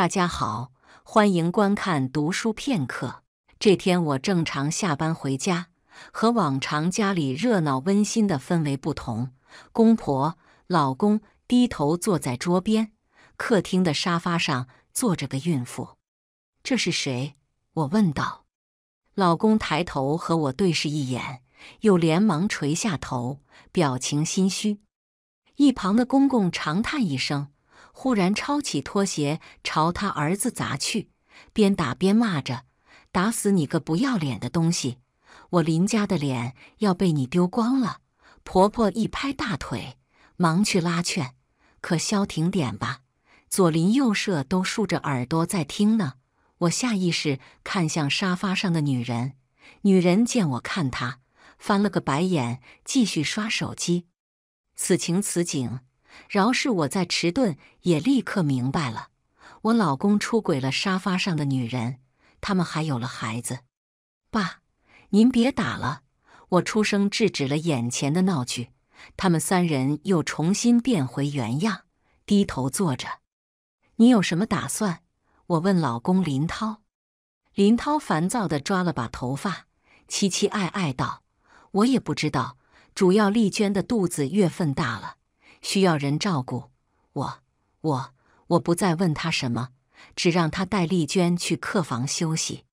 大家好，欢迎观看《读书片刻》。这天我正常下班回家，和往常家里热闹温馨的氛围不同，公婆、老公低头坐在桌边，客厅的沙发上坐着个孕妇。这是谁？我问道。老公抬头和我对视一眼，又连忙垂下头，表情心虚。一旁的公公长叹一声。忽然抄起拖鞋朝他儿子砸去，边打边骂着：“打死你个不要脸的东西！我林家的脸要被你丢光了！”婆婆一拍大腿，忙去拉劝：“可消停点吧，左邻右舍都竖着耳朵在听呢。”我下意识看向沙发上的女人，女人见我看她，翻了个白眼，继续刷手机。此情此景。饶是我在迟钝，也立刻明白了，我老公出轨了，沙发上的女人，他们还有了孩子。爸，您别打了，我出声制止了眼前的闹剧。他们三人又重新变回原样，低头坐着。你有什么打算？我问老公林涛。林涛烦躁地抓了把头发，期期爱爱道：“我也不知道，主要丽娟的肚子月份大了。”需要人照顾，我，我，我不再问他什么，只让他带丽娟去客房休息，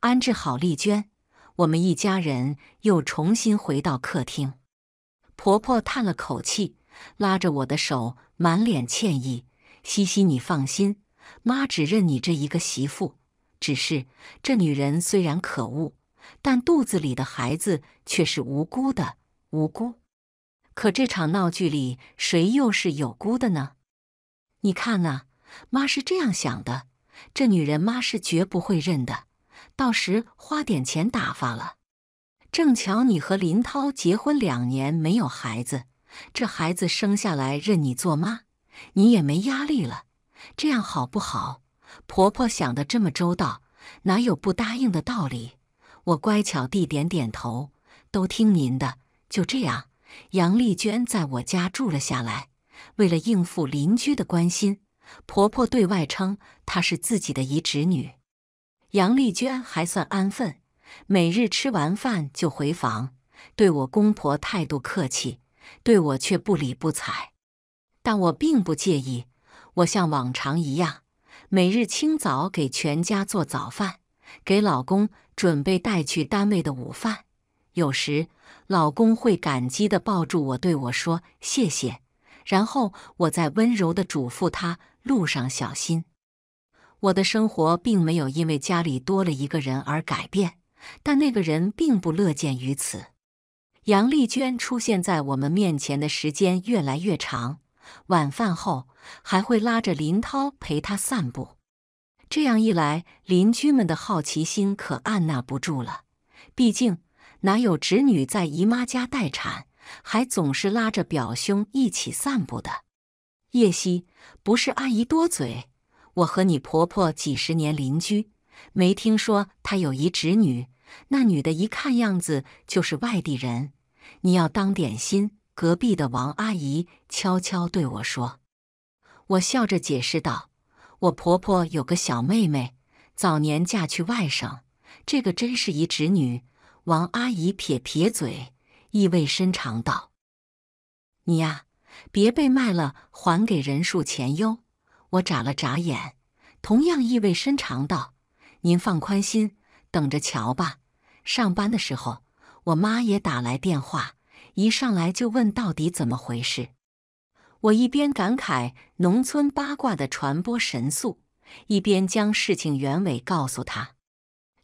安置好丽娟，我们一家人又重新回到客厅。婆婆叹了口气，拉着我的手，满脸歉意：“西西，你放心，妈只认你这一个媳妇。只是这女人虽然可恶，但肚子里的孩子却是无辜的，无辜。”可这场闹剧里，谁又是有辜的呢？你看啊，妈是这样想的：这女人妈是绝不会认的，到时花点钱打发了。正巧你和林涛结婚两年没有孩子，这孩子生下来认你做妈，你也没压力了。这样好不好？婆婆想得这么周到，哪有不答应的道理？我乖巧地点点头，都听您的，就这样。杨丽娟在我家住了下来，为了应付邻居的关心，婆婆对外称她是自己的一侄女。杨丽娟还算安分，每日吃完饭就回房，对我公婆态度客气，对我却不理不睬。但我并不介意，我像往常一样，每日清早给全家做早饭，给老公准备带去单位的午饭。有时，老公会感激地抱住我，对我说：“谢谢。”然后，我再温柔地嘱咐他：“路上小心。”我的生活并没有因为家里多了一个人而改变，但那个人并不乐见于此。杨丽娟出现在我们面前的时间越来越长，晚饭后还会拉着林涛陪她散步。这样一来，邻居们的好奇心可按捺不住了，毕竟。哪有侄女在姨妈家待产，还总是拉着表兄一起散步的？叶希，不是阿姨多嘴，我和你婆婆几十年邻居，没听说她有一侄女。那女的一看样子就是外地人。你要当点心，隔壁的王阿姨悄悄对我说。我笑着解释道：“我婆婆有个小妹妹，早年嫁去外省，这个真是一侄女。”王阿姨撇撇嘴，意味深长道：“你呀，别被卖了，还给人数钱哟。”我眨了眨眼，同样意味深长道：“您放宽心，等着瞧吧。”上班的时候，我妈也打来电话，一上来就问到底怎么回事。我一边感慨农村八卦的传播神速，一边将事情原委告诉她。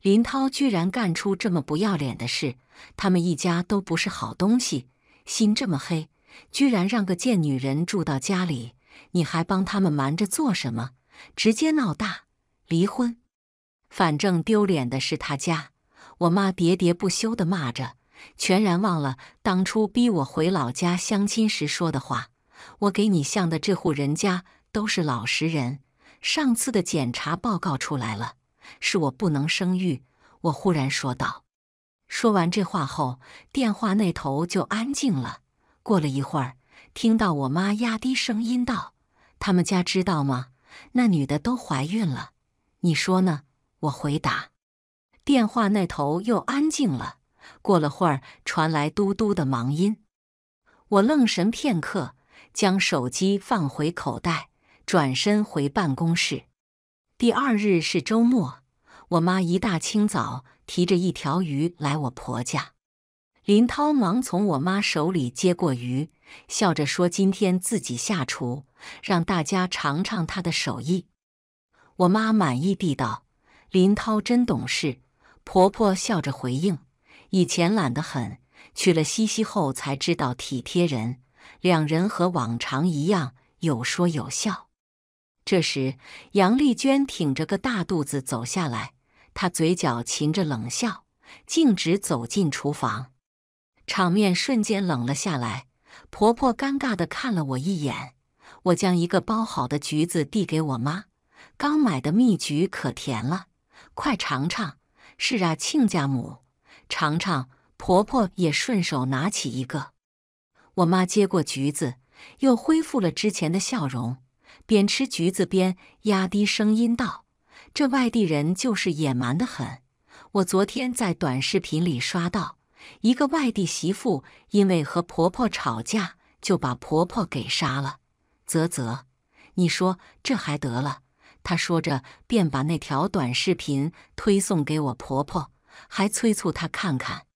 林涛居然干出这么不要脸的事！他们一家都不是好东西，心这么黑，居然让个贱女人住到家里，你还帮他们瞒着做什么？直接闹大，离婚！反正丢脸的是他家。我妈喋喋不休地骂着，全然忘了当初逼我回老家相亲时说的话：“我给你相的这户人家都是老实人。”上次的检查报告出来了。是我不能生育，我忽然说道。说完这话后，电话那头就安静了。过了一会儿，听到我妈压低声音道：“他们家知道吗？那女的都怀孕了，你说呢？”我回答。电话那头又安静了。过了会儿，传来嘟嘟的忙音。我愣神片刻，将手机放回口袋，转身回办公室。第二日是周末，我妈一大清早提着一条鱼来我婆家。林涛忙从我妈手里接过鱼，笑着说：“今天自己下厨，让大家尝尝他的手艺。”我妈满意地道：“林涛真懂事。”婆婆笑着回应：“以前懒得很，娶了西西后才知道体贴人。”两人和往常一样，有说有笑。这时，杨丽娟挺着个大肚子走下来，她嘴角噙着冷笑，径直走进厨房，场面瞬间冷了下来。婆婆尴尬地看了我一眼，我将一个剥好的橘子递给我妈，刚买的蜜橘可甜了，快尝尝。是啊，亲家母，尝尝。婆婆也顺手拿起一个，我妈接过橘子，又恢复了之前的笑容。边吃橘子边压低声音道：“这外地人就是野蛮的很。我昨天在短视频里刷到一个外地媳妇，因为和婆婆吵架，就把婆婆给杀了。啧啧，你说这还得了？”她说着便把那条短视频推送给我婆婆，还催促她看看。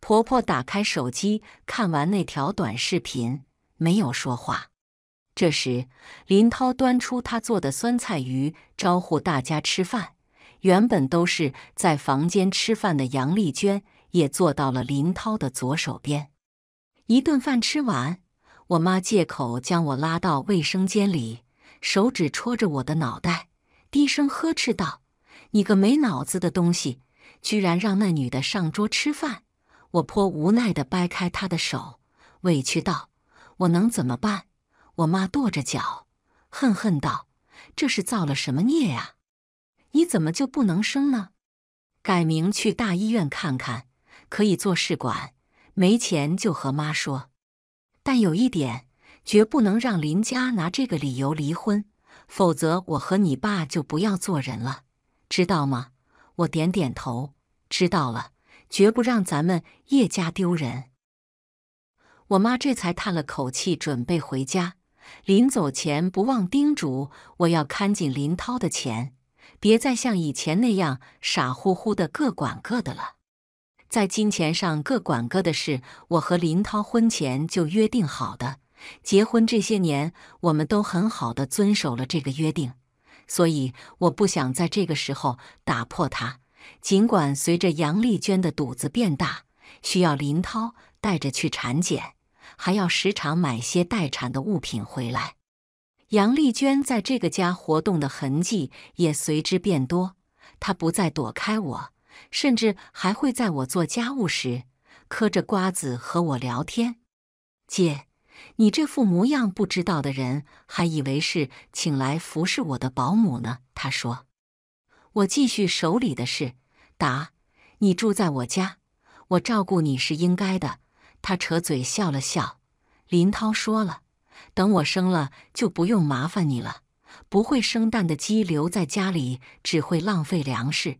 婆婆打开手机，看完那条短视频，没有说话。这时，林涛端出他做的酸菜鱼，招呼大家吃饭。原本都是在房间吃饭的杨丽娟也坐到了林涛的左手边。一顿饭吃完，我妈借口将我拉到卫生间里，手指戳着我的脑袋，低声呵斥道：“你个没脑子的东西，居然让那女的上桌吃饭！”我颇无奈的掰开她的手，委屈道：“我能怎么办？”我妈跺着脚，恨恨道：“这是造了什么孽呀？你怎么就不能生呢？改名去大医院看看，可以做试管。没钱就和妈说。但有一点，绝不能让林家拿这个理由离婚，否则我和你爸就不要做人了，知道吗？”我点点头，知道了，绝不让咱们叶家丢人。我妈这才叹了口气，准备回家。临走前不忘叮嘱我要看紧林涛的钱，别再像以前那样傻乎乎的各管各的了。在金钱上各管各的事，我和林涛婚前就约定好的，结婚这些年我们都很好的遵守了这个约定，所以我不想在这个时候打破它。尽管随着杨丽娟的肚子变大，需要林涛带着去产检。还要时常买些待产的物品回来。杨丽娟在这个家活动的痕迹也随之变多，她不再躲开我，甚至还会在我做家务时嗑着瓜子和我聊天。姐，你这副模样，不知道的人还以为是请来服侍我的保姆呢。她说。我继续手里的事。答，你住在我家，我照顾你是应该的。他扯嘴笑了笑，林涛说了：“等我生了，就不用麻烦你了。不会生蛋的鸡留在家里，只会浪费粮食。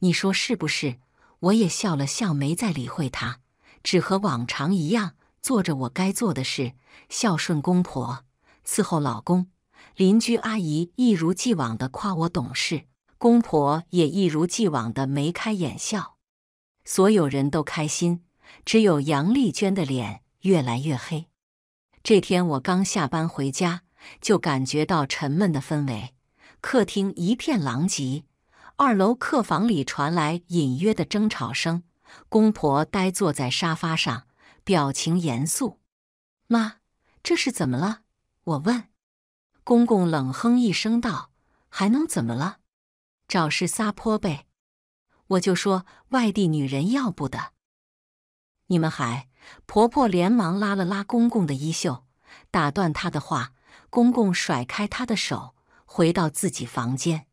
你说是不是？”我也笑了笑，没再理会他，只和往常一样做着我该做的事，孝顺公婆，伺候老公。邻居阿姨一如既往的夸我懂事，公婆也一如既往的眉开眼笑，所有人都开心。只有杨丽娟的脸越来越黑。这天我刚下班回家，就感觉到沉闷的氛围，客厅一片狼藉，二楼客房里传来隐约的争吵声。公婆呆坐在沙发上，表情严肃。妈，这是怎么了？我问。公公冷哼一声道：“还能怎么了？找事撒泼呗。”我就说：“外地女人要不得。”你们还……婆婆连忙拉了拉公公的衣袖，打断他的话。公公甩开她的手，回到自己房间。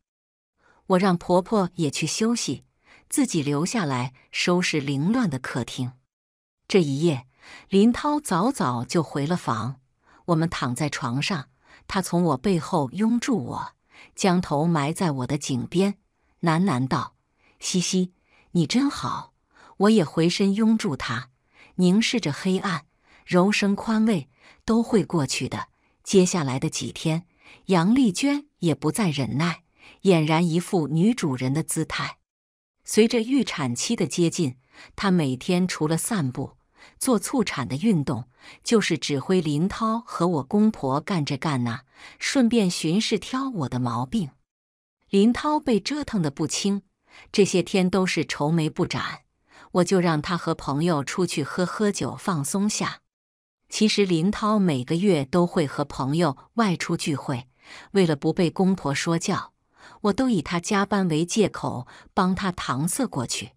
我让婆婆也去休息，自己留下来收拾凌乱的客厅。这一夜，林涛早早就回了房。我们躺在床上，他从我背后拥住我，将头埋在我的颈边，喃喃道：“西西，你真好。”我也回身拥住她，凝视着黑暗，柔声宽慰：“都会过去的。”接下来的几天，杨丽娟也不再忍耐，俨然一副女主人的姿态。随着预产期的接近，她每天除了散步、做促产的运动，就是指挥林涛和我公婆干这干那，顺便巡视挑我的毛病。林涛被折腾得不轻，这些天都是愁眉不展。我就让他和朋友出去喝喝酒，放松下。其实林涛每个月都会和朋友外出聚会，为了不被公婆说教，我都以他加班为借口帮他搪塞过去。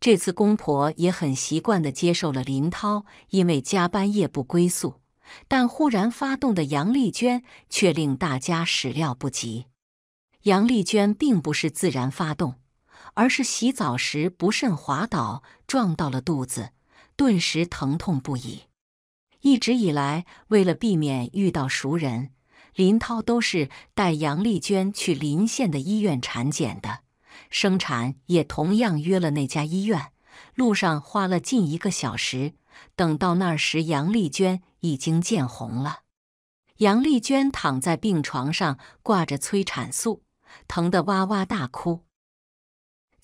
这次公婆也很习惯地接受了林涛因为加班夜不归宿，但忽然发动的杨丽娟却令大家始料不及。杨丽娟并不是自然发动。而是洗澡时不慎滑倒，撞到了肚子，顿时疼痛不已。一直以来，为了避免遇到熟人，林涛都是带杨丽娟去临县的医院产检的，生产也同样约了那家医院。路上花了近一个小时，等到那时，杨丽娟已经见红了。杨丽娟躺在病床上，挂着催产素，疼得哇哇大哭。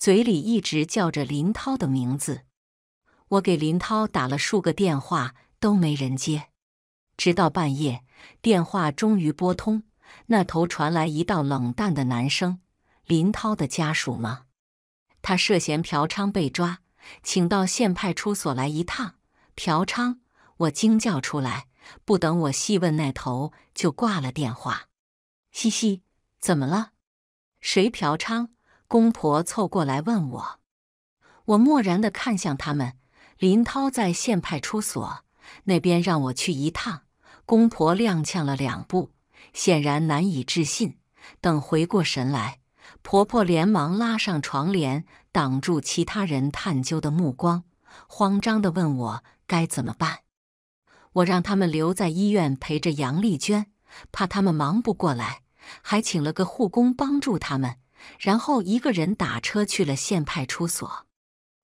嘴里一直叫着林涛的名字，我给林涛打了数个电话都没人接，直到半夜，电话终于拨通，那头传来一道冷淡的男声：“林涛的家属吗？他涉嫌嫖娼被抓，请到县派出所来一趟。”嫖娼！我惊叫出来，不等我细问，那头就挂了电话。嘻嘻，怎么了？谁嫖娼？公婆凑过来问我，我漠然的看向他们。林涛在县派出所那边让我去一趟。公婆踉跄了两步，显然难以置信。等回过神来，婆婆连忙拉上床帘，挡住其他人探究的目光，慌张的问我该怎么办。我让他们留在医院陪着杨丽娟，怕他们忙不过来，还请了个护工帮助他们。然后一个人打车去了县派出所。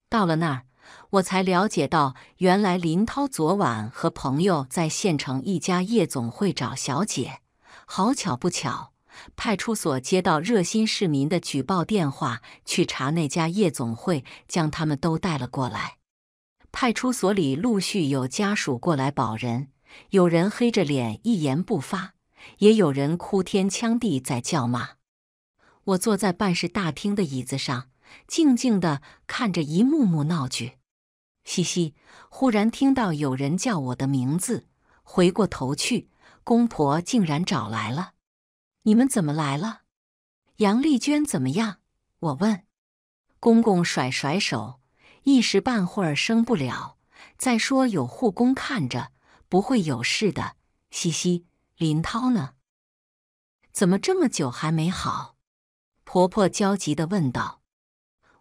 到了那儿，我才了解到，原来林涛昨晚和朋友在县城一家夜总会找小姐。好巧不巧，派出所接到热心市民的举报电话，去查那家夜总会，将他们都带了过来。派出所里陆续有家属过来保人，有人黑着脸一言不发，也有人哭天抢地在叫骂。我坐在办事大厅的椅子上，静静地看着一幕幕闹剧。嘻嘻，忽然听到有人叫我的名字，回过头去，公婆竟然找来了。你们怎么来了？杨丽娟怎么样？我问。公公甩甩手，一时半会儿生不了。再说有护工看着，不会有事的。嘻嘻，林涛呢？怎么这么久还没好？婆婆焦急的问道：“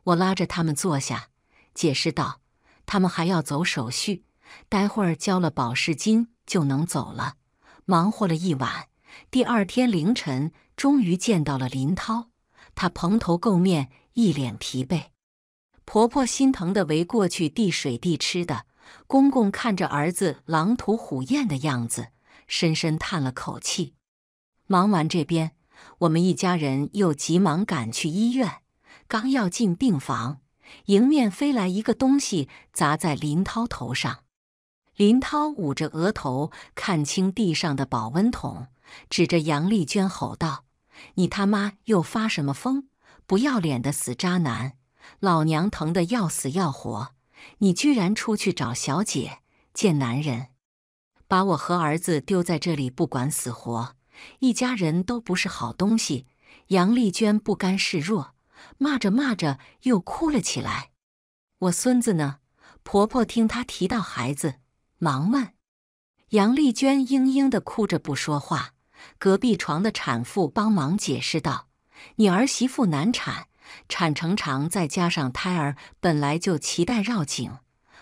我拉着他们坐下，解释道，他们还要走手续，待会儿交了保释金就能走了。忙活了一晚，第二天凌晨终于见到了林涛，他蓬头垢面，一脸疲惫。婆婆心疼的围过去递水递吃的，公公看着儿子狼吞虎咽的样子，深深叹了口气。忙完这边。”我们一家人又急忙赶去医院，刚要进病房，迎面飞来一个东西砸在林涛头上。林涛捂着额头，看清地上的保温桶，指着杨丽娟吼道：“你他妈又发什么疯？不要脸的死渣男！老娘疼得要死要活，你居然出去找小姐、见男人，把我和儿子丢在这里不管死活！”一家人都不是好东西。杨丽娟不甘示弱，骂着骂着又哭了起来。我孙子呢？婆婆听她提到孩子，忙问。杨丽娟嘤嘤的哭着不说话。隔壁床的产妇帮忙解释道：“你儿媳妇难产，产程长，再加上胎儿本来就脐带绕颈，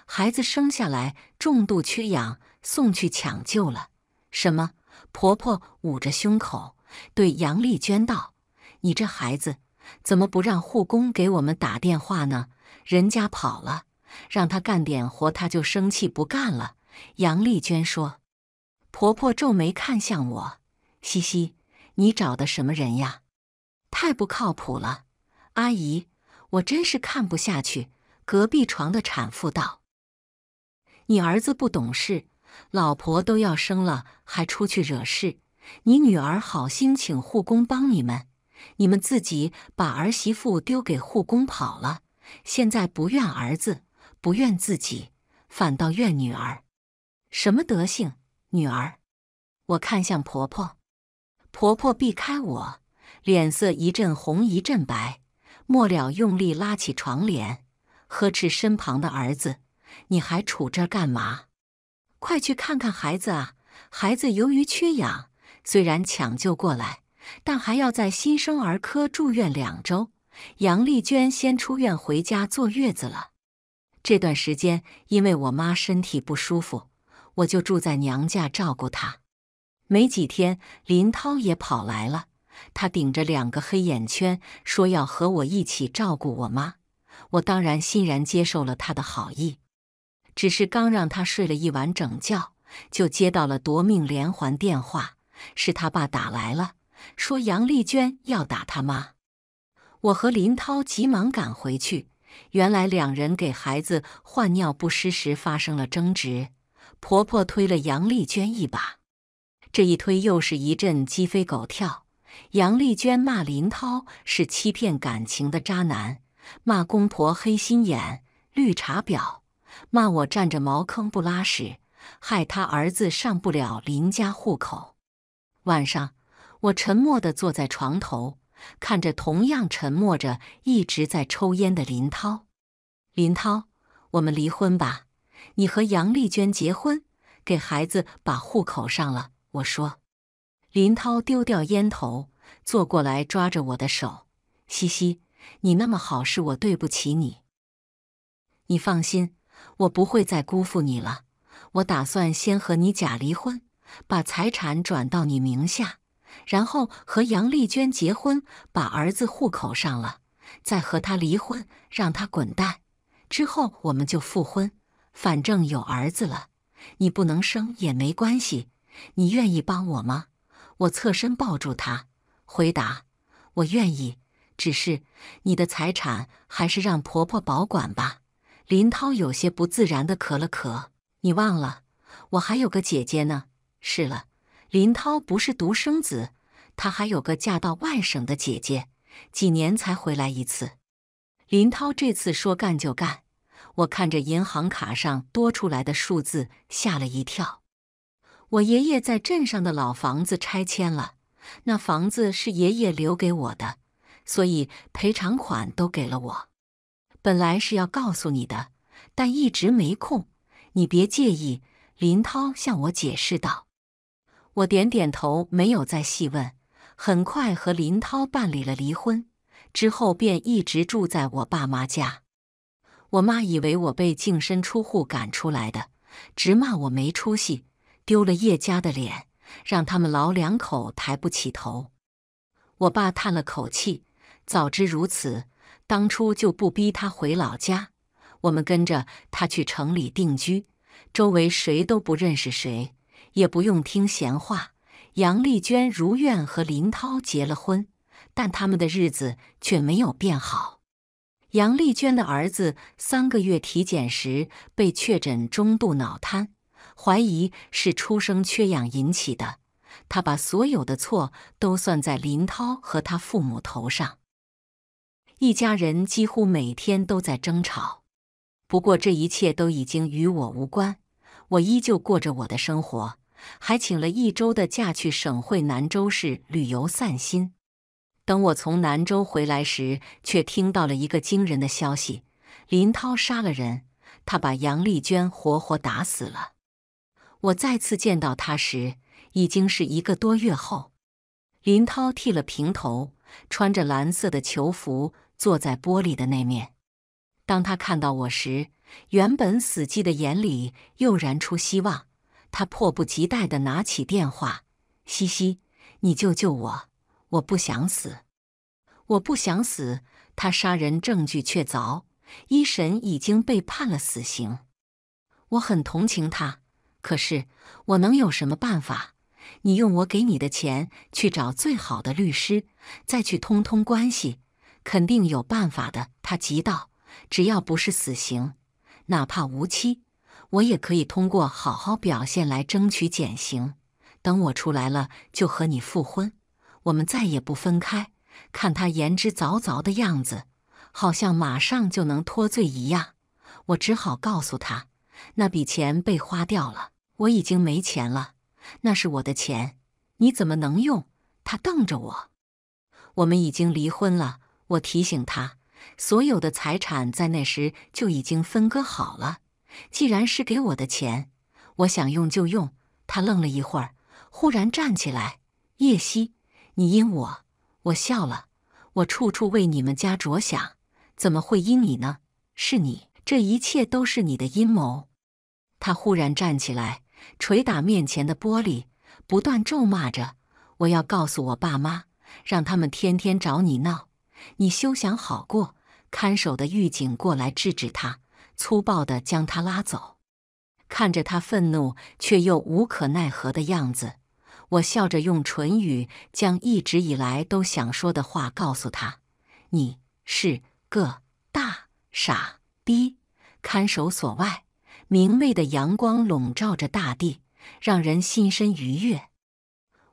孩子生下来重度缺氧，送去抢救了。”什么？婆婆捂着胸口，对杨丽娟道：“你这孩子，怎么不让护工给我们打电话呢？人家跑了，让他干点活，他就生气不干了。”杨丽娟说。婆婆皱眉看向我：“西西，你找的什么人呀？太不靠谱了。”阿姨，我真是看不下去。隔壁床的产妇道：“你儿子不懂事。”老婆都要生了，还出去惹事！你女儿好心请护工帮你们，你们自己把儿媳妇丢给护工跑了。现在不怨儿子，不怨自己，反倒怨女儿，什么德性！女儿，我看向婆婆，婆婆避开我，脸色一阵红一阵白，末了用力拉起床帘，呵斥身旁的儿子：“你还杵这干嘛？”快去看看孩子啊！孩子由于缺氧，虽然抢救过来，但还要在新生儿科住院两周。杨丽娟先出院回家坐月子了。这段时间，因为我妈身体不舒服，我就住在娘家照顾她。没几天，林涛也跑来了，他顶着两个黑眼圈，说要和我一起照顾我妈。我当然欣然接受了他的好意。只是刚让他睡了一晚整觉，就接到了夺命连环电话，是他爸打来了，说杨丽娟要打他妈。我和林涛急忙赶回去，原来两人给孩子换尿不湿时发生了争执，婆婆推了杨丽娟一把，这一推又是一阵鸡飞狗跳。杨丽娟骂林涛是欺骗感情的渣男，骂公婆黑心眼、绿茶婊。骂我占着茅坑不拉屎，害他儿子上不了邻家户口。晚上，我沉默地坐在床头，看着同样沉默着、一直在抽烟的林涛。林涛，我们离婚吧，你和杨丽娟结婚，给孩子把户口上了。我说，林涛丢掉烟头，坐过来抓着我的手，西西，你那么好，是我对不起你。你放心。我不会再辜负你了。我打算先和你假离婚，把财产转到你名下，然后和杨丽娟结婚，把儿子户口上了，再和她离婚，让她滚蛋。之后我们就复婚，反正有儿子了，你不能生也没关系。你愿意帮我吗？我侧身抱住她，回答：我愿意。只是你的财产还是让婆婆保管吧。林涛有些不自然的咳了咳。你忘了，我还有个姐姐呢。是了，林涛不是独生子，他还有个嫁到外省的姐姐，几年才回来一次。林涛这次说干就干，我看着银行卡上多出来的数字吓了一跳。我爷爷在镇上的老房子拆迁了，那房子是爷爷留给我的，所以赔偿款都给了我。本来是要告诉你的，但一直没空，你别介意。”林涛向我解释道。我点点头，没有再细问。很快和林涛办理了离婚，之后便一直住在我爸妈家。我妈以为我被净身出户赶出来的，直骂我没出息，丢了叶家的脸，让他们老两口抬不起头。我爸叹了口气：“早知如此。”当初就不逼他回老家，我们跟着他去城里定居，周围谁都不认识谁，也不用听闲话。杨丽娟如愿和林涛结了婚，但他们的日子却没有变好。杨丽娟的儿子三个月体检时被确诊中度脑瘫，怀疑是出生缺氧引起的。他把所有的错都算在林涛和他父母头上。一家人几乎每天都在争吵，不过这一切都已经与我无关。我依旧过着我的生活，还请了一周的假去省会兰州市旅游散心。等我从兰州回来时，却听到了一个惊人的消息：林涛杀了人，他把杨丽娟活活打死了。我再次见到他时，已经是一个多月后。林涛剃了平头，穿着蓝色的囚服。坐在玻璃的那面，当他看到我时，原本死寂的眼里又燃出希望。他迫不及待的拿起电话：“西西，你救救我！我不想死，我不想死！”他杀人证据确凿，一审已经被判了死刑。我很同情他，可是我能有什么办法？你用我给你的钱去找最好的律师，再去通通关系。肯定有办法的，他急道：“只要不是死刑，哪怕无期，我也可以通过好好表现来争取减刑。等我出来了，就和你复婚，我们再也不分开。”看他言之凿凿的样子，好像马上就能脱罪一样，我只好告诉他：“那笔钱被花掉了，我已经没钱了。那是我的钱，你怎么能用？”他瞪着我：“我们已经离婚了。”我提醒他，所有的财产在那时就已经分割好了。既然是给我的钱，我想用就用。他愣了一会儿，忽然站起来：“叶希，你阴我！”我笑了，我处处为你们家着想，怎么会阴你呢？是你，这一切都是你的阴谋。他忽然站起来，捶打面前的玻璃，不断咒骂着：“我要告诉我爸妈，让他们天天找你闹。”你休想好过！看守的狱警过来制止他，粗暴地将他拉走。看着他愤怒却又无可奈何的样子，我笑着用唇语将一直以来都想说的话告诉他：“你是个大傻逼！”看守所外，明媚的阳光笼罩着大地，让人心生愉悦。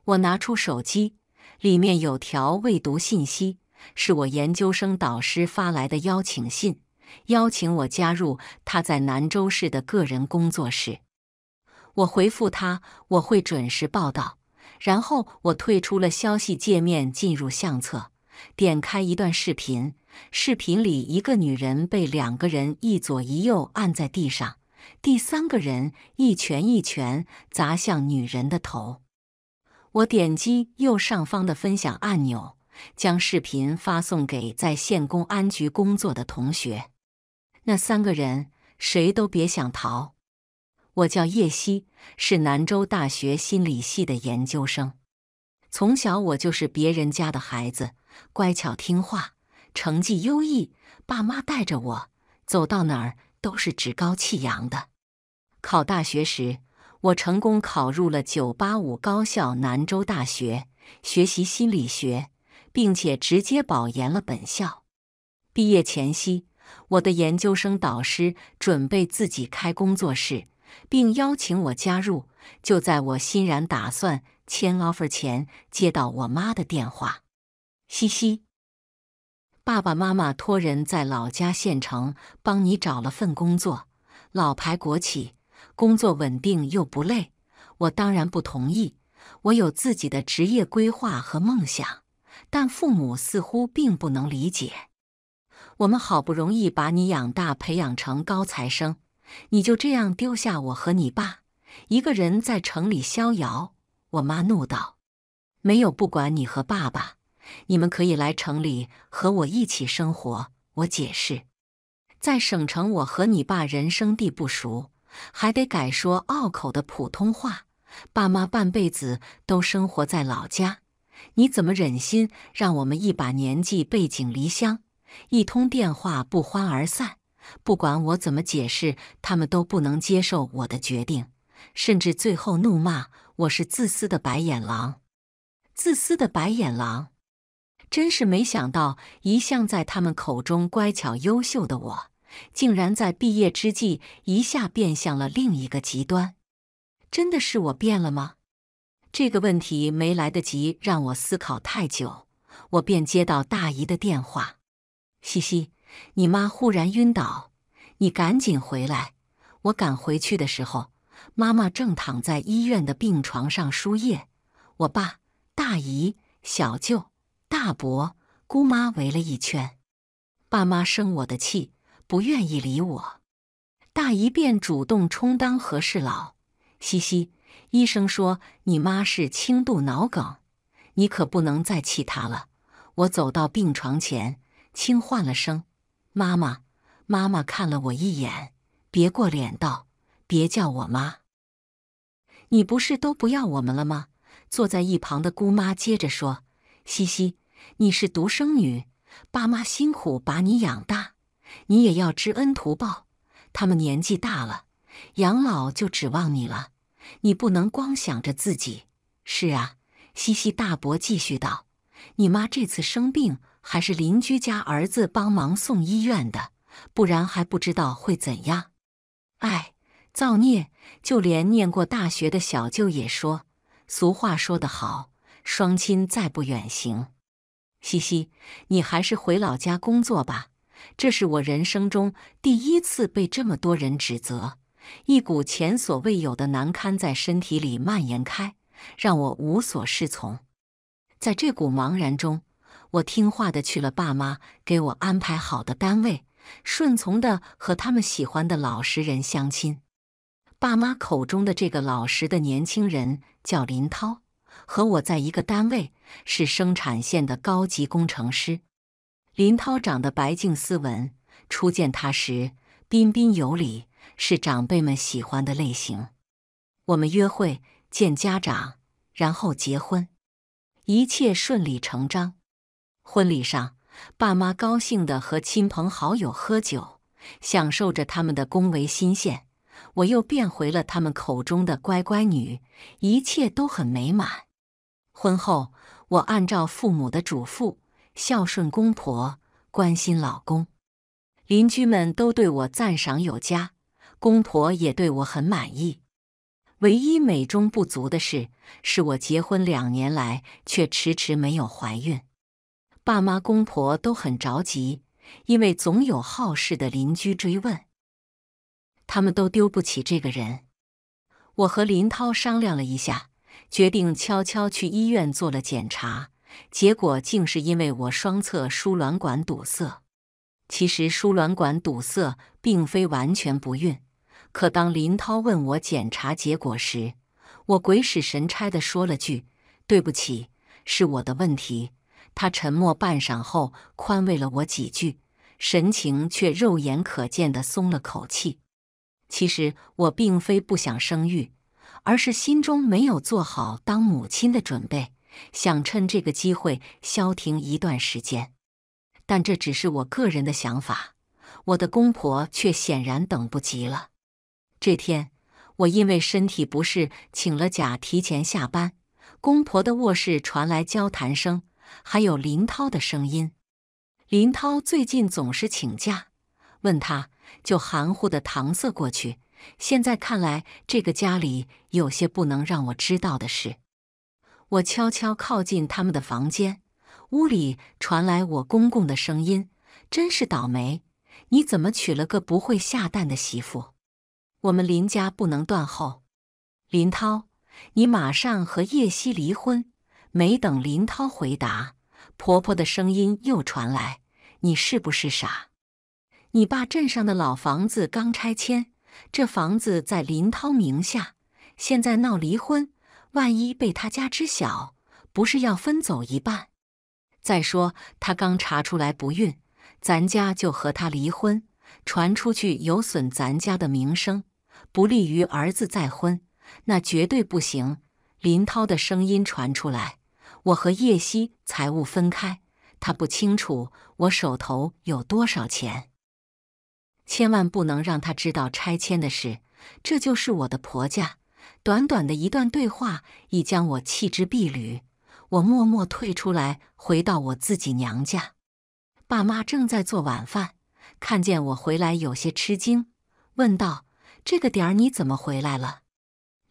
我拿出手机，里面有条未读信息。是我研究生导师发来的邀请信，邀请我加入他在南州市的个人工作室。我回复他，我会准时报道。然后我退出了消息界面，进入相册，点开一段视频。视频里，一个女人被两个人一左一右按在地上，第三个人一拳一拳砸向女人的头。我点击右上方的分享按钮。将视频发送给在县公安局工作的同学。那三个人谁都别想逃。我叫叶希，是南州大学心理系的研究生。从小我就是别人家的孩子，乖巧听话，成绩优异。爸妈带着我走到哪儿都是趾高气扬的。考大学时，我成功考入了985高校——南州大学，学习心理学。并且直接保研了本校。毕业前夕，我的研究生导师准备自己开工作室，并邀请我加入。就在我欣然打算签 offer 前，接到我妈的电话：“嘻嘻，爸爸妈妈托人在老家县城帮你找了份工作，老牌国企，工作稳定又不累。”我当然不同意，我有自己的职业规划和梦想。但父母似乎并不能理解，我们好不容易把你养大，培养成高材生，你就这样丢下我和你爸，一个人在城里逍遥。我妈怒道：“没有不管你和爸爸，你们可以来城里和我一起生活。”我解释，在省城，我和你爸人生地不熟，还得改说拗口的普通话。爸妈半辈子都生活在老家。你怎么忍心让我们一把年纪背井离乡，一通电话不欢而散？不管我怎么解释，他们都不能接受我的决定，甚至最后怒骂我是自私的白眼狼。自私的白眼狼，真是没想到，一向在他们口中乖巧优秀的我，竟然在毕业之际一下变向了另一个极端。真的是我变了吗？这个问题没来得及让我思考太久，我便接到大姨的电话。嘻嘻，你妈忽然晕倒，你赶紧回来。我赶回去的时候，妈妈正躺在医院的病床上输液。我爸、大姨、小舅、大伯、姑妈围了一圈，爸妈生我的气，不愿意理我。大姨便主动充当和事佬。嘻嘻。医生说：“你妈是轻度脑梗，你可不能再气她了。”我走到病床前，轻唤了声：“妈妈。”妈妈看了我一眼，别过脸道：“别叫我妈。”你不是都不要我们了吗？坐在一旁的姑妈接着说：“嘻嘻，你是独生女，爸妈辛苦把你养大，你也要知恩图报。他们年纪大了，养老就指望你了。”你不能光想着自己。是啊，西西大伯继续道：“你妈这次生病，还是邻居家儿子帮忙送医院的，不然还不知道会怎样。”哎，造孽！就连念过大学的小舅也说：“俗话说得好，双亲再不远行。”西西，你还是回老家工作吧。这是我人生中第一次被这么多人指责。一股前所未有的难堪在身体里蔓延开，让我无所适从。在这股茫然中，我听话的去了爸妈给我安排好的单位，顺从的和他们喜欢的老实人相亲。爸妈口中的这个老实的年轻人叫林涛，和我在一个单位，是生产线的高级工程师。林涛长得白净斯文，初见他时彬彬有礼。是长辈们喜欢的类型。我们约会、见家长，然后结婚，一切顺理成章。婚礼上，爸妈高兴的和亲朋好友喝酒，享受着他们的恭维新鲜。我又变回了他们口中的乖乖女，一切都很美满。婚后，我按照父母的嘱咐，孝顺公婆，关心老公，邻居们都对我赞赏有加。公婆也对我很满意，唯一美中不足的是，是我结婚两年来却迟迟没有怀孕。爸妈、公婆都很着急，因为总有好事的邻居追问，他们都丢不起这个人。我和林涛商量了一下，决定悄悄去医院做了检查，结果竟是因为我双侧输卵管堵塞。其实输卵管堵塞并非完全不孕。可当林涛问我检查结果时，我鬼使神差的说了句：“对不起，是我的问题。”他沉默半晌后宽慰了我几句，神情却肉眼可见的松了口气。其实我并非不想生育，而是心中没有做好当母亲的准备，想趁这个机会消停一段时间。但这只是我个人的想法，我的公婆却显然等不及了。这天，我因为身体不适请了假，提前下班。公婆的卧室传来交谈声，还有林涛的声音。林涛最近总是请假，问他就含糊的搪塞过去。现在看来，这个家里有些不能让我知道的事。我悄悄靠近他们的房间，屋里传来我公公的声音：“真是倒霉，你怎么娶了个不会下蛋的媳妇？”我们林家不能断后，林涛，你马上和叶希离婚。没等林涛回答，婆婆的声音又传来：“你是不是傻？你爸镇上的老房子刚拆迁，这房子在林涛名下，现在闹离婚，万一被他家知晓，不是要分走一半？再说他刚查出来不孕，咱家就和他离婚，传出去有损咱家的名声。”不利于儿子再婚，那绝对不行。林涛的声音传出来：“我和叶希财务分开，他不清楚我手头有多少钱，千万不能让他知道拆迁的事。”这就是我的婆家。短短的一段对话，已将我弃之敝履。我默默退出来，回到我自己娘家。爸妈正在做晚饭，看见我回来，有些吃惊，问道。这个点儿你怎么回来了？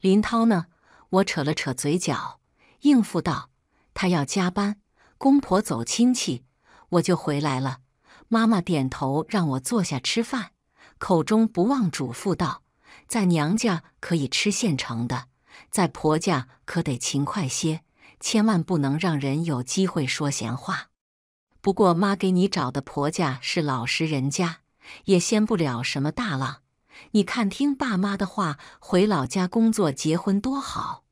林涛呢？我扯了扯嘴角，应付道：“他要加班，公婆走亲戚，我就回来了。”妈妈点头，让我坐下吃饭，口中不忘嘱咐道：“在娘家可以吃现成的，在婆家可得勤快些，千万不能让人有机会说闲话。不过妈给你找的婆家是老实人家，也掀不了什么大浪。”你看，听爸妈的话，回老家工作、结婚多好。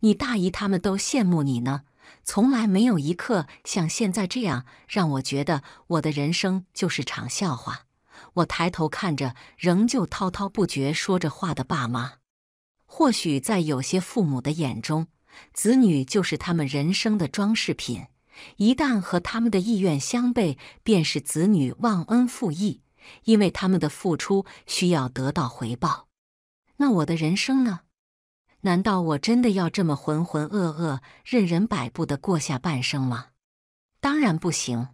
你大姨他们都羡慕你呢，从来没有一刻像现在这样让我觉得我的人生就是场笑话。我抬头看着仍旧滔滔不绝说着话的爸妈，或许在有些父母的眼中，子女就是他们人生的装饰品，一旦和他们的意愿相悖，便是子女忘恩负义。因为他们的付出需要得到回报，那我的人生呢？难道我真的要这么浑浑噩噩、任人摆布的过下半生吗？当然不行！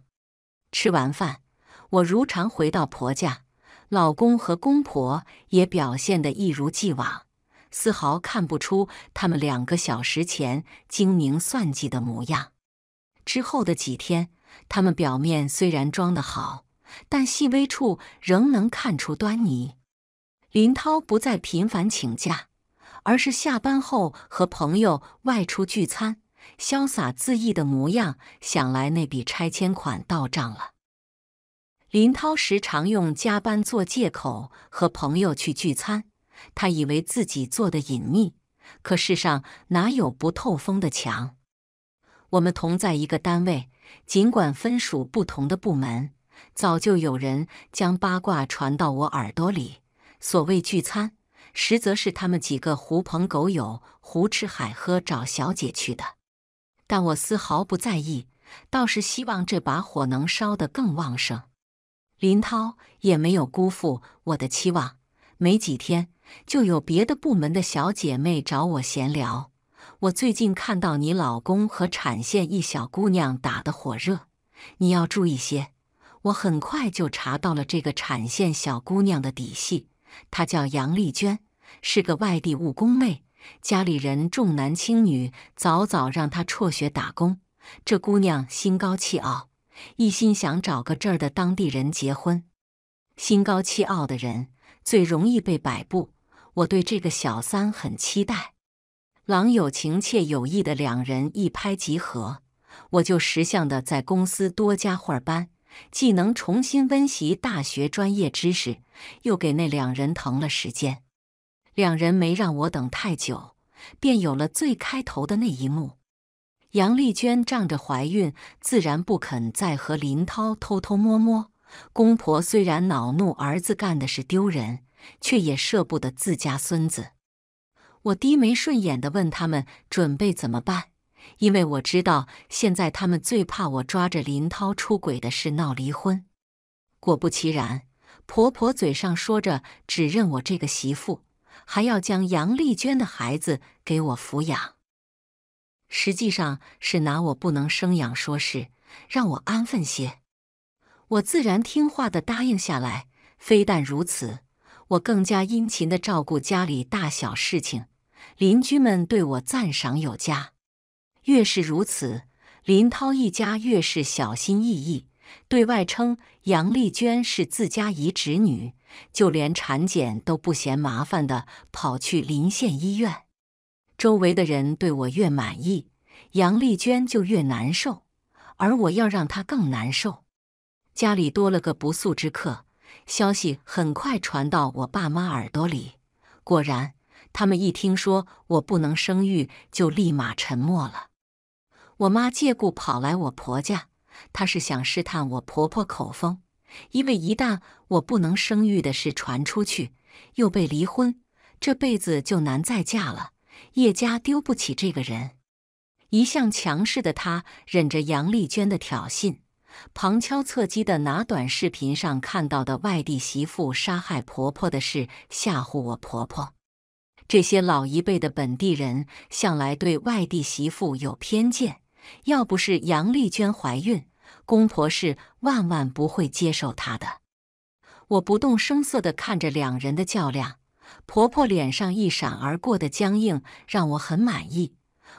吃完饭，我如常回到婆家，老公和公婆也表现得一如既往，丝毫看不出他们两个小时前精明算计的模样。之后的几天，他们表面虽然装得好。但细微处仍能看出端倪。林涛不再频繁请假，而是下班后和朋友外出聚餐，潇洒恣意的模样。想来那笔拆迁款到账了。林涛时常用加班做借口和朋友去聚餐，他以为自己做的隐秘，可世上哪有不透风的墙？我们同在一个单位，尽管分属不同的部门。早就有人将八卦传到我耳朵里。所谓聚餐，实则是他们几个狐朋狗友胡吃海喝找小姐去的。但我丝毫不在意，倒是希望这把火能烧得更旺盛。林涛也没有辜负我的期望，没几天就有别的部门的小姐妹找我闲聊。我最近看到你老公和产线一小姑娘打得火热，你要注意些。我很快就查到了这个产线小姑娘的底细，她叫杨丽娟，是个外地务工妹。家里人重男轻女，早早让她辍学打工。这姑娘心高气傲，一心想找个这儿的当地人结婚。心高气傲的人最容易被摆布，我对这个小三很期待。郎有情妾有意的两人一拍即合，我就识相的在公司多加会儿班。既能重新温习大学专业知识，又给那两人腾了时间。两人没让我等太久，便有了最开头的那一幕。杨丽娟仗着怀孕，自然不肯再和林涛偷偷摸摸。公婆虽然恼怒儿子干的是丢人，却也舍不得自家孙子。我低眉顺眼地问他们准备怎么办。因为我知道，现在他们最怕我抓着林涛出轨的事闹离婚。果不其然，婆婆嘴上说着只认我这个媳妇，还要将杨丽娟的孩子给我抚养，实际上是拿我不能生养说事，让我安分些。我自然听话的答应下来。非但如此，我更加殷勤的照顾家里大小事情，邻居们对我赞赏有加。越是如此，林涛一家越是小心翼翼，对外称杨丽娟是自家姨侄女，就连产检都不嫌麻烦的跑去临县医院。周围的人对我越满意，杨丽娟就越难受，而我要让她更难受。家里多了个不速之客，消息很快传到我爸妈耳朵里。果然，他们一听说我不能生育，就立马沉默了。我妈借故跑来我婆家，她是想试探我婆婆口风，因为一旦我不能生育的事传出去，又被离婚，这辈子就难再嫁了。叶家丢不起这个人。一向强势的她，忍着杨丽娟的挑衅，旁敲侧击的拿短视频上看到的外地媳妇杀害婆婆的事吓唬我婆婆。这些老一辈的本地人，向来对外地媳妇有偏见。要不是杨丽娟怀孕，公婆是万万不会接受她的。我不动声色地看着两人的较量，婆婆脸上一闪而过的僵硬让我很满意。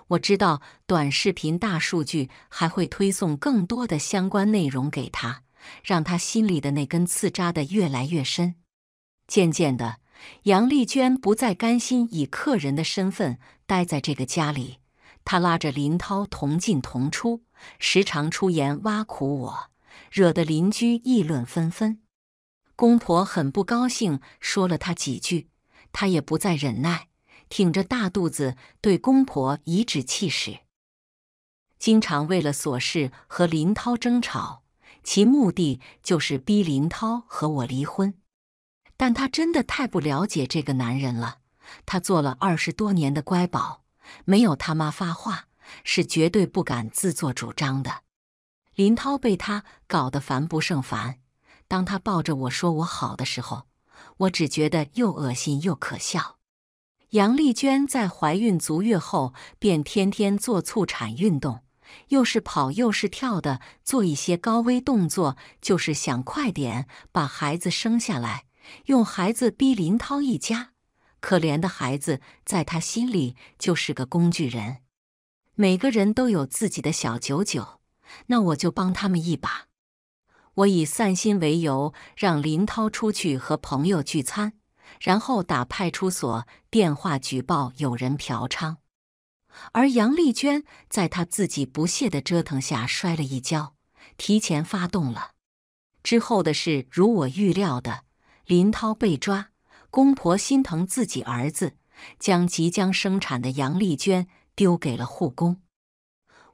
我知道短视频大数据还会推送更多的相关内容给她，让她心里的那根刺扎得越来越深。渐渐的，杨丽娟不再甘心以客人的身份待在这个家里。他拉着林涛同进同出，时常出言挖苦我，惹得邻居议论纷纷。公婆很不高兴，说了他几句，他也不再忍耐，挺着大肚子对公婆颐指气使，经常为了琐事和林涛争吵，其目的就是逼林涛和我离婚。但他真的太不了解这个男人了，他做了二十多年的乖宝。没有他妈发话，是绝对不敢自作主张的。林涛被他搞得烦不胜烦。当他抱着我说我好的时候，我只觉得又恶心又可笑。杨丽娟在怀孕足月后，便天天做促产运动，又是跑又是跳的，做一些高危动作，就是想快点把孩子生下来，用孩子逼林涛一家。可怜的孩子，在他心里就是个工具人。每个人都有自己的小九九，那我就帮他们一把。我以散心为由，让林涛出去和朋友聚餐，然后打派出所电话举报有人嫖娼。而杨丽娟在她自己不懈的折腾下摔了一跤，提前发动了。之后的事如我预料的，林涛被抓。公婆心疼自己儿子，将即将生产的杨丽娟丢给了护工。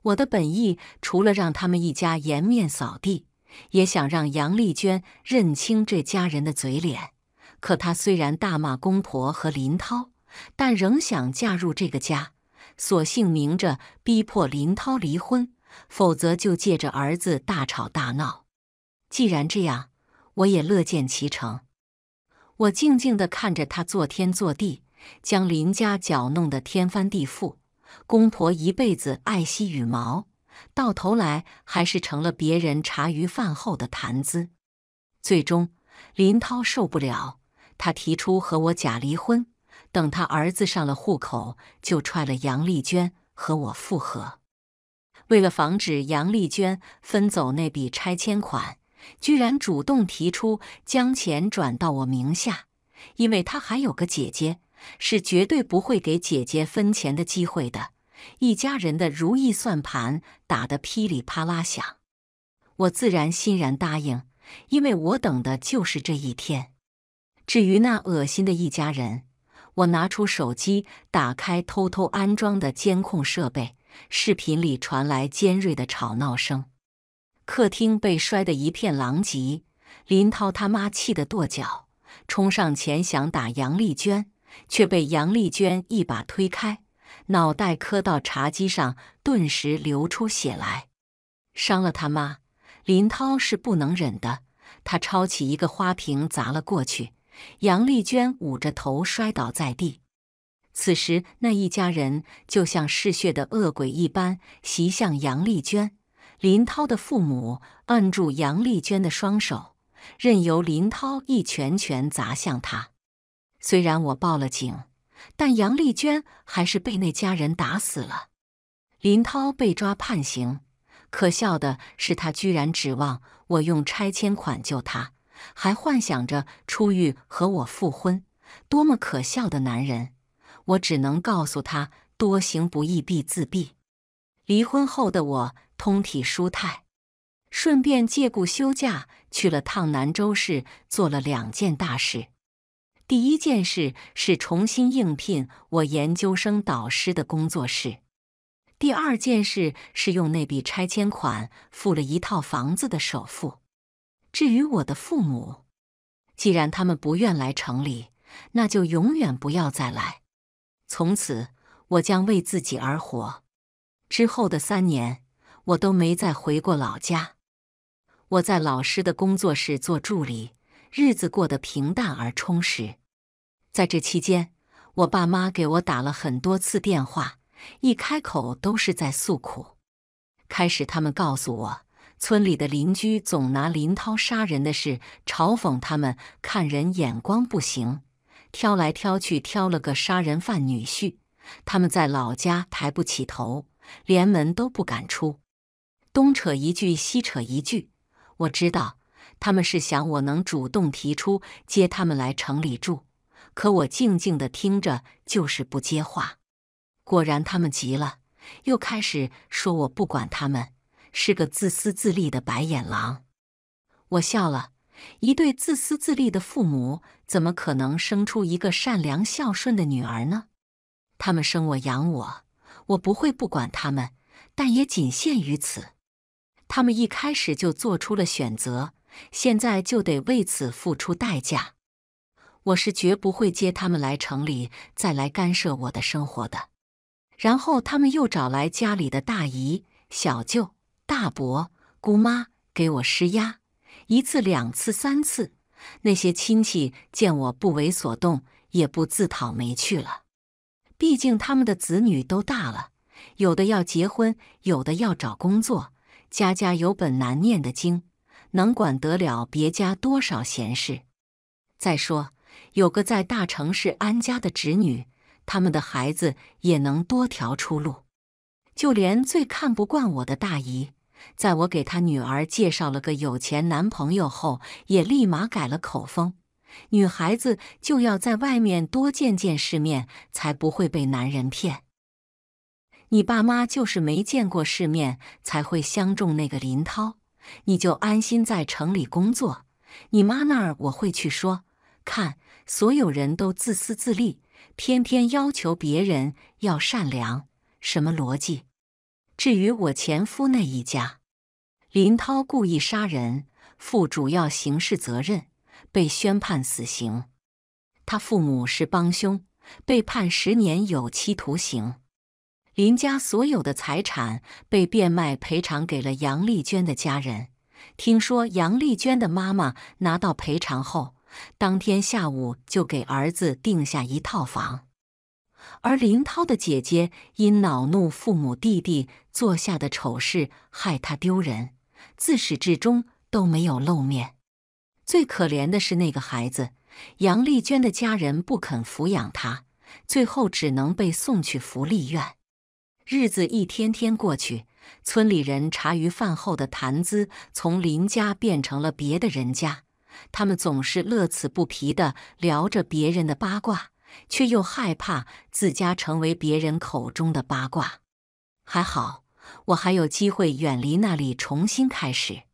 我的本意除了让他们一家颜面扫地，也想让杨丽娟认清这家人的嘴脸。可她虽然大骂公婆和林涛，但仍想嫁入这个家。索性明着逼迫林涛离婚，否则就借着儿子大吵大闹。既然这样，我也乐见其成。我静静地看着他做天做地，将林家搅弄得天翻地覆。公婆一辈子爱惜羽毛，到头来还是成了别人茶余饭后的谈资。最终，林涛受不了，他提出和我假离婚，等他儿子上了户口，就踹了杨丽娟和我复合。为了防止杨丽娟分走那笔拆迁款。居然主动提出将钱转到我名下，因为他还有个姐姐，是绝对不会给姐姐分钱的机会的。一家人的如意算盘打得噼里啪啦响，我自然欣然答应，因为我等的就是这一天。至于那恶心的一家人，我拿出手机，打开偷偷安装的监控设备，视频里传来尖锐的吵闹声。客厅被摔得一片狼藉，林涛他妈气得跺脚，冲上前想打杨丽娟，却被杨丽娟一把推开，脑袋磕到茶几上，顿时流出血来，伤了他妈。林涛是不能忍的，他抄起一个花瓶砸了过去，杨丽娟捂着头摔倒在地。此时，那一家人就像嗜血的恶鬼一般袭向杨丽娟。林涛的父母按住杨丽娟的双手，任由林涛一拳拳砸向她。虽然我报了警，但杨丽娟还是被那家人打死了。林涛被抓判刑，可笑的是，他居然指望我用拆迁款救他，还幻想着出狱和我复婚。多么可笑的男人！我只能告诉他：多行不义必自毙。离婚后的我。通体舒泰，顺便借故休假去了趟南州市，做了两件大事。第一件事是重新应聘我研究生导师的工作室；第二件事是用那笔拆迁款付了一套房子的首付。至于我的父母，既然他们不愿来城里，那就永远不要再来。从此，我将为自己而活。之后的三年。我都没再回过老家。我在老师的工作室做助理，日子过得平淡而充实。在这期间，我爸妈给我打了很多次电话，一开口都是在诉苦。开始，他们告诉我，村里的邻居总拿林涛杀人的事嘲讽他们，看人眼光不行，挑来挑去挑了个杀人犯女婿，他们在老家抬不起头，连门都不敢出。东扯一句，西扯一句。我知道他们是想我能主动提出接他们来城里住，可我静静的听着，就是不接话。果然，他们急了，又开始说我不管他们，是个自私自利的白眼狼。我笑了，一对自私自利的父母，怎么可能生出一个善良孝顺的女儿呢？他们生我养我，我不会不管他们，但也仅限于此。他们一开始就做出了选择，现在就得为此付出代价。我是绝不会接他们来城里，再来干涉我的生活的。然后他们又找来家里的大姨、小舅、大伯、姑妈给我施压，一次、两次、三次。那些亲戚见我不为所动，也不自讨没趣了。毕竟他们的子女都大了，有的要结婚，有的要找工作。家家有本难念的经，能管得了别家多少闲事？再说，有个在大城市安家的侄女，他们的孩子也能多条出路。就连最看不惯我的大姨，在我给她女儿介绍了个有钱男朋友后，也立马改了口风：女孩子就要在外面多见见世面，才不会被男人骗。你爸妈就是没见过世面，才会相中那个林涛。你就安心在城里工作。你妈那儿我会去说。看，所有人都自私自利，偏偏要求别人要善良，什么逻辑？至于我前夫那一家，林涛故意杀人，负主要刑事责任，被宣判死刑。他父母是帮凶，被判十年有期徒刑。林家所有的财产被变卖，赔偿给了杨丽娟的家人。听说杨丽娟的妈妈拿到赔偿后，当天下午就给儿子定下一套房。而林涛的姐姐因恼怒父母弟弟做下的丑事，害他丢人，自始至终都没有露面。最可怜的是那个孩子，杨丽娟的家人不肯抚养他，最后只能被送去福利院。日子一天天过去，村里人茶余饭后的谈资从林家变成了别的人家。他们总是乐此不疲的聊着别人的八卦，却又害怕自家成为别人口中的八卦。还好，我还有机会远离那里，重新开始。